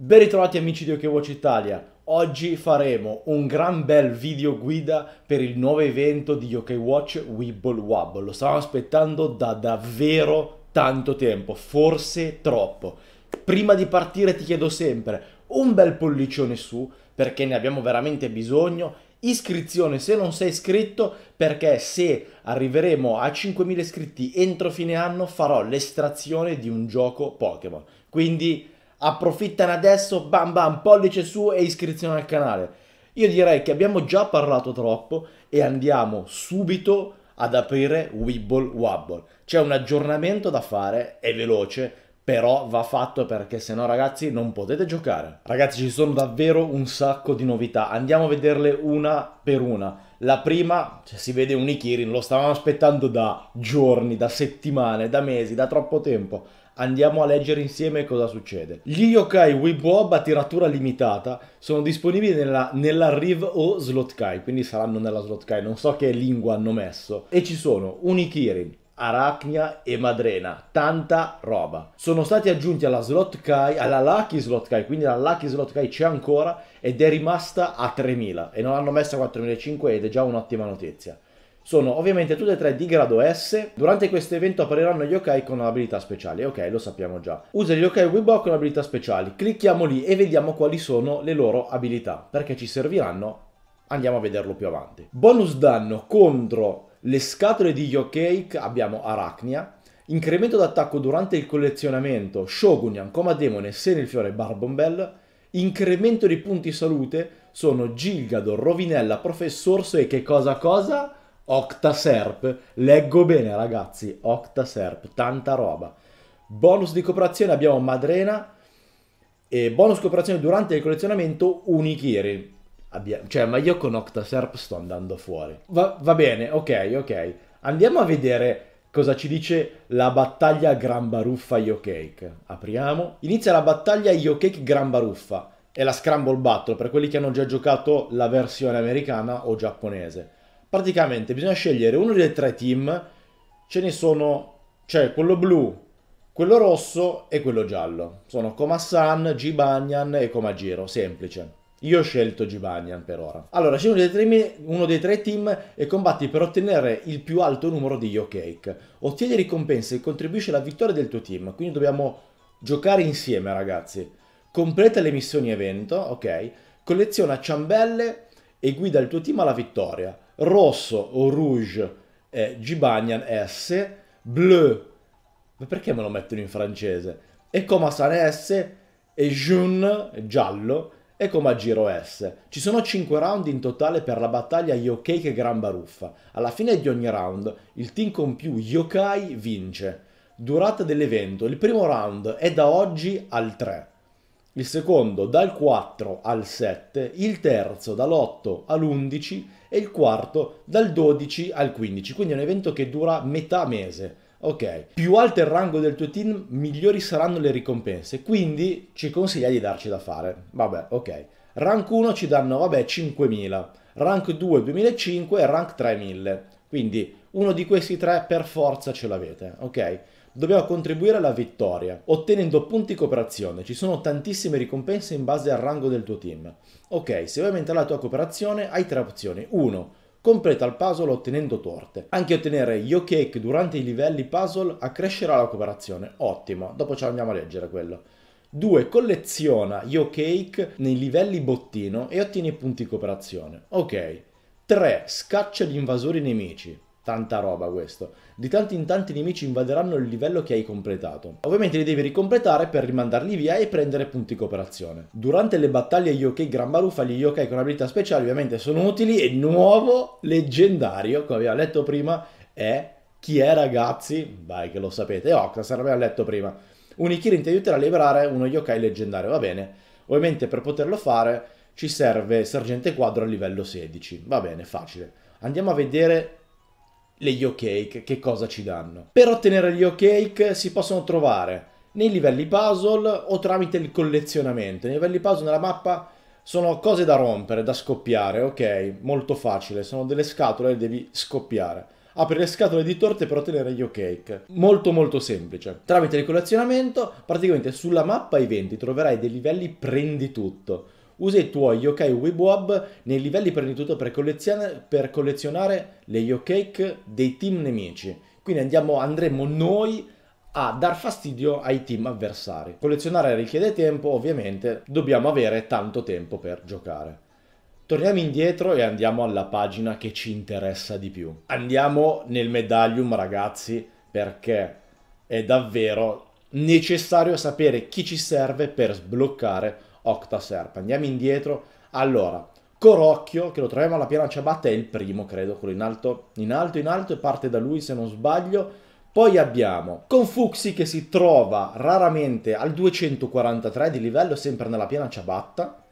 Ben ritrovati amici di Ok Watch Italia. Oggi faremo un gran bel video guida per il nuovo evento di Ok Watch Wibble Wobble. Lo stavamo aspettando da davvero tanto tempo, forse troppo. Prima di partire ti chiedo sempre un bel pollicione su perché ne abbiamo veramente bisogno iscrizione se non sei iscritto perché se arriveremo a 5000 iscritti entro fine anno farò l'estrazione di un gioco Pokémon quindi approfittano adesso, bam bam, pollice su e iscrizione al canale. Io direi che abbiamo già parlato troppo e andiamo subito ad aprire Wibble Wobble. C'è un aggiornamento da fare, è veloce, però va fatto perché se no ragazzi non potete giocare. Ragazzi ci sono davvero un sacco di novità, andiamo a vederle una per una. La prima, cioè, si vede un Ikirin, lo stavamo aspettando da giorni, da settimane, da mesi, da troppo tempo. Andiamo a leggere insieme cosa succede. Gli yokai Wibob a tiratura limitata sono disponibili nella, nella Riv o Slotkai, quindi saranno nella Slotkai, non so che lingua hanno messo. E ci sono Unikirin, Arachnia e Madrena, tanta roba. Sono stati aggiunti alla slot Kai, alla Lucky Slot Kai, quindi la Lucky Slot Kai c'è ancora ed è rimasta a 3000 e non hanno messo a 4005 ed è già un'ottima notizia sono ovviamente tutte e tre di grado S. Durante questo evento appariranno gli yokai con abilità speciali. Ok, lo sappiamo già. Usa gli yokai Weebok con abilità speciali. Clicchiamo lì e vediamo quali sono le loro abilità, perché ci serviranno. Andiamo a vederlo più avanti. Bonus danno contro le scatole di yokai abbiamo Arachnia, incremento d'attacco durante il collezionamento Shogunian, Coma Demone, Senilfiore e Barbombell, incremento di punti salute sono Gilgador, Rovinella, Professor e che cosa cosa? Octaserp. Leggo bene ragazzi, Octaserp, tanta roba. Bonus di cooperazione abbiamo Madrena e bonus cooperazione durante il collezionamento Unichiri. Abbia... Cioè, ma io con Octaserp sto andando fuori. Va, va bene, ok, ok. Andiamo a vedere cosa ci dice la battaglia Gran Baruffa Yokake. Apriamo. Inizia la battaglia Yokake Gran Baruffa. È la Scramble Battle per quelli che hanno già giocato la versione americana o giapponese praticamente bisogna scegliere uno dei tre team, ce ne sono, cioè quello blu, quello rosso e quello giallo. Sono Komassan, Gibanyan e Comagiro, semplice. Io ho scelto Gibanyan per ora. Allora, scegli uno, uno, dei tre team e combatti per ottenere il più alto numero di Yokake. Ottieni ricompense e contribuisci alla vittoria del tuo team, quindi dobbiamo giocare insieme ragazzi. Completa le missioni evento, ok? Colleziona ciambelle e guida il tuo team alla vittoria rosso o rouge eh, Gibanian S, bleu, ma perché me lo mettono in francese? E come San S, e jaune, giallo, e come a giro S. Ci sono 5 round in totale per la battaglia Yokai che gran baruffa. Alla fine di ogni round il team con più Yokai vince. Durata dell'evento, il primo round è da oggi al 3 il secondo dal 4 al 7, il terzo dall'8 all'11 e il quarto dal 12 al 15, quindi è un evento che dura metà mese. Ok, più alto è il rango del tuo team, migliori saranno le ricompense, quindi ci consiglia di darci da fare. Vabbè, ok. Rank 1 ci danno, vabbè, 5.000, rank 2 2.500 e rank 3.000. Quindi uno di questi tre per forza ce l'avete, ok? dobbiamo contribuire alla vittoria, ottenendo punti cooperazione. Ci sono tantissime ricompense in base al rango del tuo team. Ok, se vuoi aumentare la tua cooperazione hai tre opzioni. 1. Completa il puzzle ottenendo torte. Anche ottenere yo cake durante i livelli puzzle accrescerà la cooperazione. Ottimo, dopo ce andiamo a leggere quello. 2. Colleziona yo cake nei livelli bottino e ottieni punti cooperazione. Ok. 3. Scaccia gli invasori nemici tanta roba questo. Di tanto in tanto i nemici invaderanno il livello che hai completato. Ovviamente li devi ricompletare per rimandarli via e prendere punti cooperazione. Durante le battaglie yokai gran baruffa, gli yokai con abilità speciali ovviamente sono utili e nuovo leggendario, come abbiamo letto prima, è chi è ragazzi? Vai che lo sapete, è se l'abbiamo letto prima. Un Ikirin ti aiuterà a liberare uno yokai leggendario, va bene. Ovviamente per poterlo fare ci serve Sergente Quadro a livello 16, va bene, facile. Andiamo a vedere le yo che cosa ci danno. Per ottenere gli yo si possono trovare nei livelli puzzle o tramite il collezionamento. Nei livelli puzzle nella mappa sono cose da rompere, da scoppiare, ok? Molto facile, sono delle scatole e devi scoppiare. Apri le scatole di torte per ottenere gli cake. Molto molto semplice. Tramite il collezionamento, praticamente sulla mappa eventi troverai dei livelli prendi tutto Usa i tuoi yokai Wibob nei livelli per innanzitutto per, collezion- per collezionare le yokai dei team nemici. Quindi andiamo, andremo noi a dar fastidio ai team avversari. Collezionare richiede tempo, ovviamente dobbiamo avere tanto tempo per giocare. Torniamo indietro e andiamo alla pagina che ci interessa di più. Andiamo nel medaglium ragazzi perché è davvero necessario sapere chi ci serve per sbloccare Octaserp. Andiamo indietro. Allora, Corocchio, che lo troviamo alla piana ciabatta, è il primo, credo, quello in alto, in alto, in alto, e parte da lui, se non sbaglio. Poi abbiamo Confuxi che si trova raramente al 243 di livello, sempre nella piana ciabatta.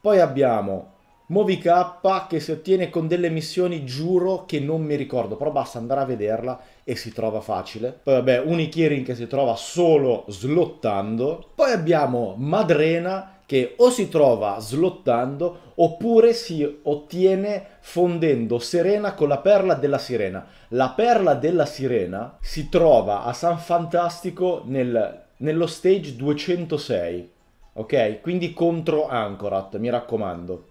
Poi abbiamo Movi K che si ottiene con delle missioni, giuro che non mi ricordo, però basta andare a vederla e si trova facile. Poi vabbè, Unikirin che si trova solo slottando. Poi abbiamo Madrena che o si trova slottando oppure si ottiene fondendo Serena con la perla della sirena. La perla della sirena si trova a San Fantastico nel, nello stage 206, ok? Quindi contro Ancorat, mi raccomando.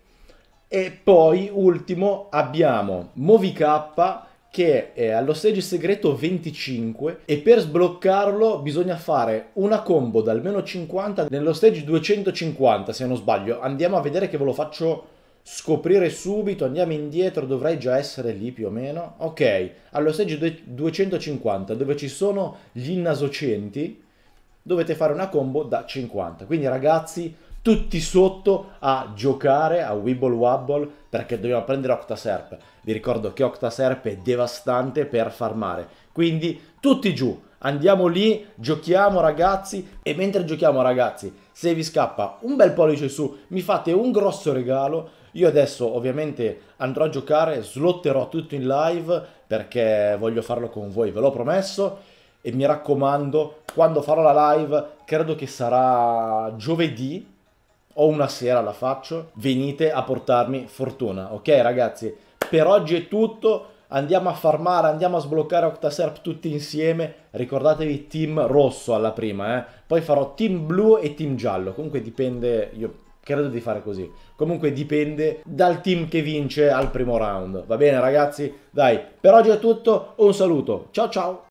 E poi, ultimo, abbiamo Movie K che è eh, allo stage segreto 25 e per sbloccarlo bisogna fare una combo da almeno 50 nello stage 250 se non sbaglio. Andiamo a vedere che ve lo faccio scoprire subito, andiamo indietro, dovrei già essere lì più o meno. Ok, allo stage 250 dove ci sono gli innasocenti dovete fare una combo da 50. Quindi ragazzi tutti sotto a giocare a Wibble Wobble perché dobbiamo prendere Octaserp. Vi ricordo che Octaserp è devastante per farmare, quindi tutti giù, andiamo lì, giochiamo ragazzi e mentre giochiamo ragazzi, se vi scappa un bel pollice su, mi fate un grosso regalo. Io adesso ovviamente andrò a giocare, slotterò tutto in live perché voglio farlo con voi, ve l'ho promesso e mi raccomando, quando farò la live, credo che sarà giovedì, o una sera la faccio, venite a portarmi fortuna, ok ragazzi? Per oggi è tutto, andiamo a farmare, andiamo a sbloccare Octaserp tutti insieme, ricordatevi team rosso alla prima, eh? poi farò team blu e team giallo, comunque dipende, io credo di fare così, comunque dipende dal team che vince al primo round, va bene ragazzi? Dai, per oggi è tutto, un saluto, ciao ciao!